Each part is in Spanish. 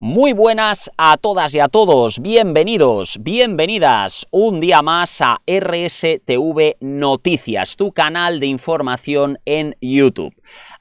Muy buenas a todas y a todos, bienvenidos, bienvenidas un día más a RSTV Noticias, tu canal de información en YouTube.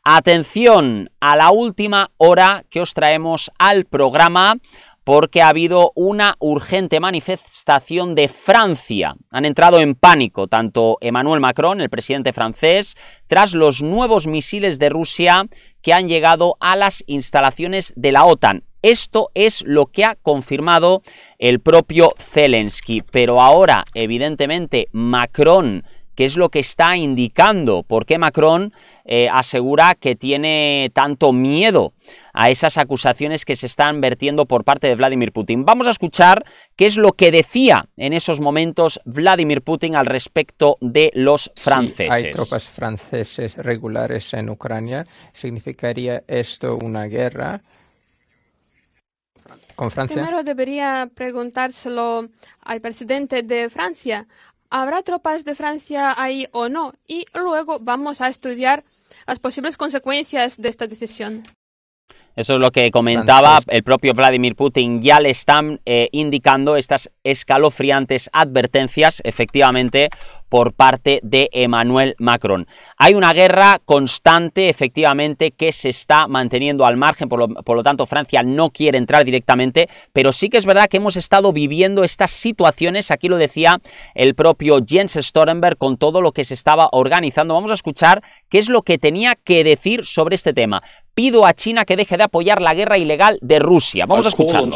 Atención a la última hora que os traemos al programa porque ha habido una urgente manifestación de Francia. Han entrado en pánico tanto Emmanuel Macron, el presidente francés, tras los nuevos misiles de Rusia que han llegado a las instalaciones de la OTAN. Esto es lo que ha confirmado el propio Zelensky. Pero ahora, evidentemente, Macron qué es lo que está indicando, por qué Macron eh, asegura que tiene tanto miedo a esas acusaciones que se están vertiendo por parte de Vladimir Putin. Vamos a escuchar qué es lo que decía en esos momentos Vladimir Putin al respecto de los franceses. hay tropas franceses regulares en Ucrania, significaría esto una guerra Primero debería preguntárselo al presidente de Francia. ¿Habrá tropas de Francia ahí o no? Y luego vamos a estudiar las posibles consecuencias de esta decisión. Eso es lo que comentaba el propio Vladimir Putin. Ya le están eh, indicando estas escalofriantes advertencias, efectivamente, por parte de Emmanuel Macron. Hay una guerra constante, efectivamente, que se está manteniendo al margen, por lo, por lo, tanto Francia no quiere entrar directamente, pero sí que es verdad que hemos estado viviendo estas situaciones, aquí lo decía el propio Jens Stoltenberg con todo lo que se estaba organizando. Vamos a escuchar qué es lo que tenía que decir sobre este tema pido a China que deje de apoyar la guerra ilegal de Rusia. Vamos a escucharlo.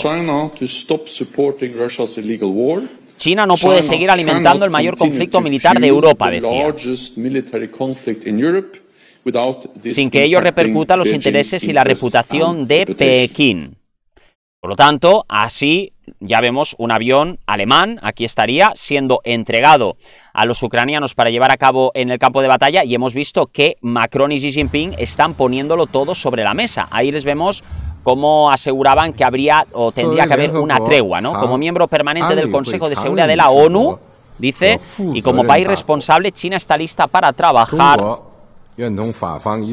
China no puede seguir alimentando el mayor conflicto militar de Europa, decía sin que ello repercuta los intereses y la reputación de Pekín. Por lo tanto, así ya vemos un avión alemán, aquí estaría, siendo entregado a los ucranianos para llevar a cabo en el campo de batalla y hemos visto que Macron y Xi Jinping están poniéndolo todo sobre la mesa. Ahí les vemos cómo aseguraban que habría o tendría que haber una tregua, ¿no? Como miembro permanente del Consejo de pues, Seguridad de la ONU, dice, y como país responsable, China está lista para trabajar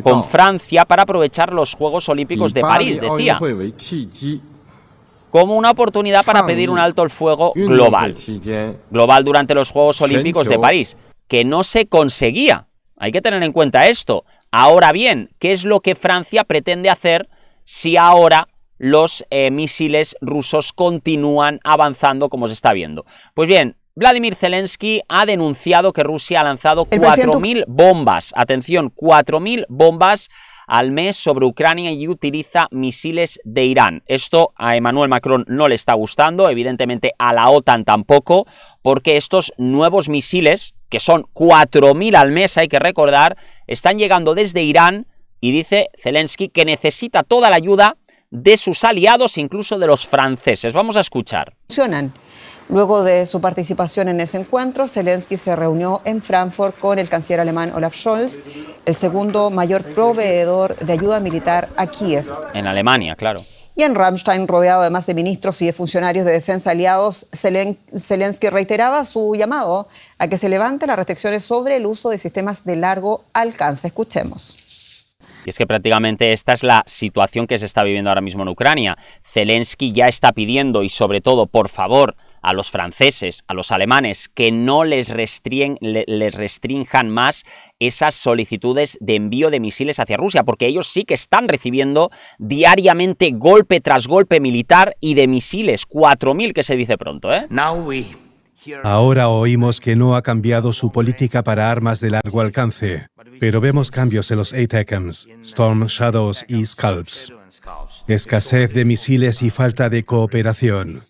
con Francia para aprovechar los Juegos Olímpicos de París, decía como una oportunidad para pedir un alto al fuego global. Global durante los Juegos Olímpicos de París, que no se conseguía. Hay que tener en cuenta esto. Ahora bien, ¿qué es lo que Francia pretende hacer si ahora los eh, misiles rusos continúan avanzando como se está viendo? Pues bien, Vladimir Zelensky ha denunciado que Rusia ha lanzado 4.000 bombas. Atención, 4.000 bombas al mes sobre Ucrania y utiliza misiles de Irán. Esto a Emmanuel Macron no le está gustando, evidentemente a la OTAN tampoco, porque estos nuevos misiles, que son 4.000 al mes, hay que recordar, están llegando desde Irán y dice Zelensky que necesita toda la ayuda de sus aliados, incluso de los franceses. Vamos a escuchar. Luego de su participación en ese encuentro, Zelensky se reunió en Frankfurt con el canciller alemán Olaf Scholz, el segundo mayor proveedor de ayuda militar a Kiev. En Alemania, claro. Y en Ramstein, rodeado además de ministros y de funcionarios de defensa aliados, Zelensky reiteraba su llamado a que se levanten las restricciones sobre el uso de sistemas de largo alcance. Escuchemos. Y es que prácticamente esta es la situación que se está viviendo ahora mismo en Ucrania. Zelensky ya está pidiendo y sobre todo, por favor, a los franceses, a los alemanes, que no les, les restrinjan más esas solicitudes de envío de misiles hacia Rusia, porque ellos sí que están recibiendo diariamente golpe tras golpe militar y de misiles, 4.000 que se dice pronto. ¿eh? Ahora oímos que no ha cambiado su política para armas de largo alcance pero vemos cambios en los ATACMS, Storm Shadows y Scalps, escasez de misiles y falta de cooperación.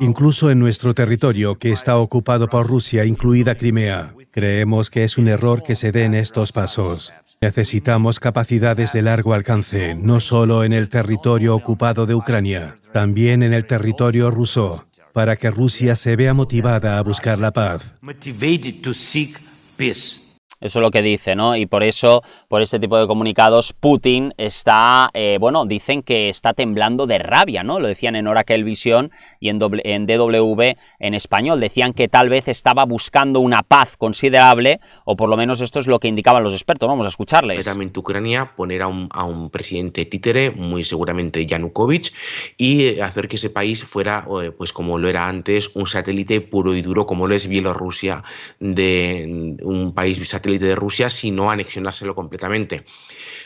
Incluso en nuestro territorio, que está ocupado por Rusia, incluida Crimea, creemos que es un error que se den estos pasos. Necesitamos capacidades de largo alcance, no solo en el territorio ocupado de Ucrania, también en el territorio ruso, para que Rusia se vea motivada a buscar la paz. Eso es lo que dice, ¿no? Y por eso, por este tipo de comunicados, Putin está, eh, bueno, dicen que está temblando de rabia, ¿no? Lo decían en Oracle Visión y en, en DW en español. Decían que tal vez estaba buscando una paz considerable, o por lo menos esto es lo que indicaban los expertos. Vamos a escucharles. en Ucrania, poner a un, presidente títere, muy seguramente Yanukovych, y eh, hacer que ese país fuera, eh, pues como lo era antes, un satélite puro y duro, como lo es Bielorrusia, de mm, un país satélite de Rusia, sino anexionárselo completamente.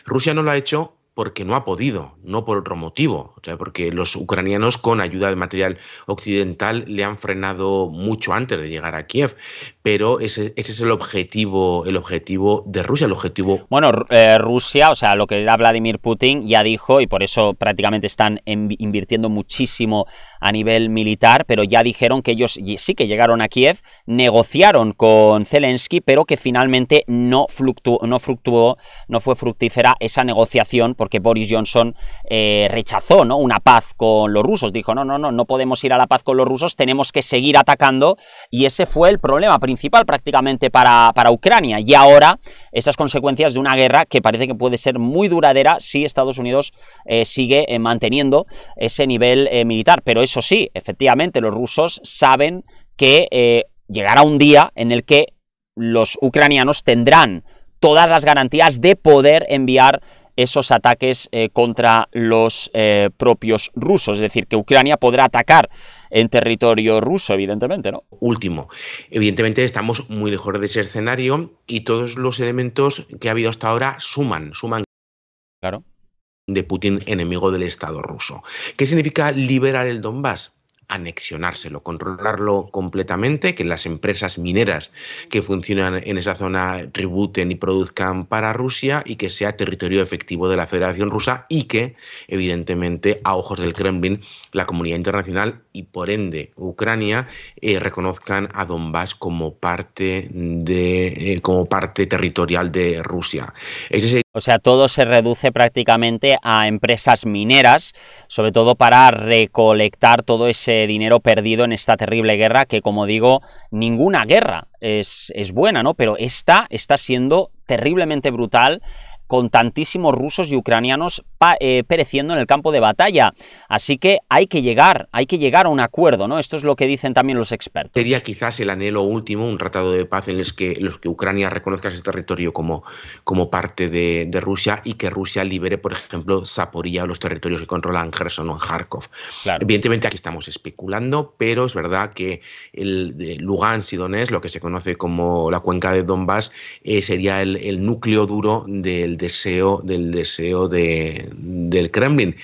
Rusia no lo ha hecho porque no ha podido, no por otro motivo, porque los ucranianos con ayuda de material occidental le han frenado mucho antes de llegar a Kiev, pero ese, es el objetivo, el objetivo de Rusia, el objetivo... Bueno, eh, Rusia, o sea, lo que era Vladimir Putin ya dijo, y por eso prácticamente están invirtiendo muchísimo a nivel militar, pero ya dijeron que ellos sí que llegaron a Kiev, negociaron con Zelensky, pero que finalmente no, fluctuó, no, fluctuó, no fue fructífera esa negociación, porque Boris Johnson eh, rechazó ¿no? una paz con los rusos. Dijo, no, no, no, no podemos ir a la paz con los rusos, tenemos que seguir atacando. Y ese fue el problema principal prácticamente para, para Ucrania. Y ahora estas consecuencias de una guerra que parece que puede ser muy duradera si Estados Unidos eh, sigue eh, manteniendo ese nivel militar. Pero eso sí, efectivamente, los rusos saben que llegará un día en el que los ucranianos tendrán todas las garantías de poder enviar esos ataques eh, contra los eh, propios rusos, es decir, que Ucrania podrá atacar en territorio ruso, evidentemente, ¿no? Último, evidentemente estamos muy lejos de ese escenario y todos los elementos que ha habido hasta ahora suman, suman. Claro. De Putin, enemigo del Estado ruso. ¿Qué significa liberar el Donbass? anexionárselo, controlarlo completamente, que las empresas mineras que funcionan en esa zona tributen y produzcan para Rusia y que sea territorio efectivo de la Federación Rusa y que, evidentemente, a ojos del Kremlin, la comunidad internacional y por ende Ucrania eh, reconozcan a Donbass como parte de eh, como parte territorial de Rusia. o sea, todo se reduce prácticamente a empresas mineras, sobre todo para recolectar todo ese dinero perdido en esta terrible guerra, que como digo, ninguna guerra es, es buena, ¿no? Pero esta está siendo terriblemente brutal con tantísimos rusos y ucranianos eh, pereciendo en el campo de batalla. Así que hay que llegar, hay que llegar a un acuerdo, ¿no? Esto es lo que dicen también los expertos. Sería quizás el anhelo último, un tratado de paz en el que, los que Ucrania reconozca ese territorio como, como parte de, Rusia y que Rusia libere, por ejemplo, Saporía o los territorios que controlan Gerson o Kharkov. Evidentemente aquí estamos especulando, pero es verdad que el Lugansk y Donetsk, lo que se conoce como la cuenca de Donbass, eh, sería el, el núcleo duro del deseo, del deseo de, del Kremlin.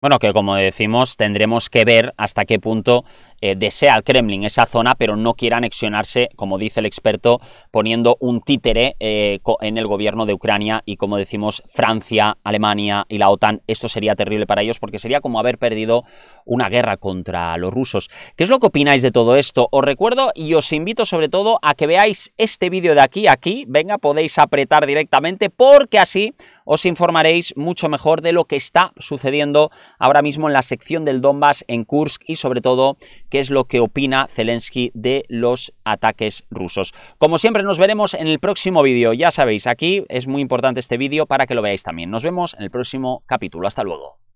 bueno, que como decimos, tendremos que ver hasta qué punto eh, desea al Kremlin esa zona, pero no quiere anexionarse, como dice el experto, poniendo un títere eh, en el gobierno de Ucrania y, como decimos, Francia, Alemania y la OTAN. Esto sería terrible para ellos porque sería como haber perdido una guerra contra los rusos. ¿Qué es lo que opináis de todo esto? Os recuerdo y os invito sobre todo a que veáis este vídeo de aquí, aquí, venga, podéis apretar directamente porque así os informaréis mucho mejor de lo que está sucediendo ahora mismo en la sección del Donbass, en Kursk y sobre todo es lo que opina Zelensky de los ataques rusos. Como siempre, nos veremos en el próximo vídeo. Ya sabéis, aquí es muy importante este vídeo para que lo veáis también. Nos vemos en el próximo capítulo. Hasta luego.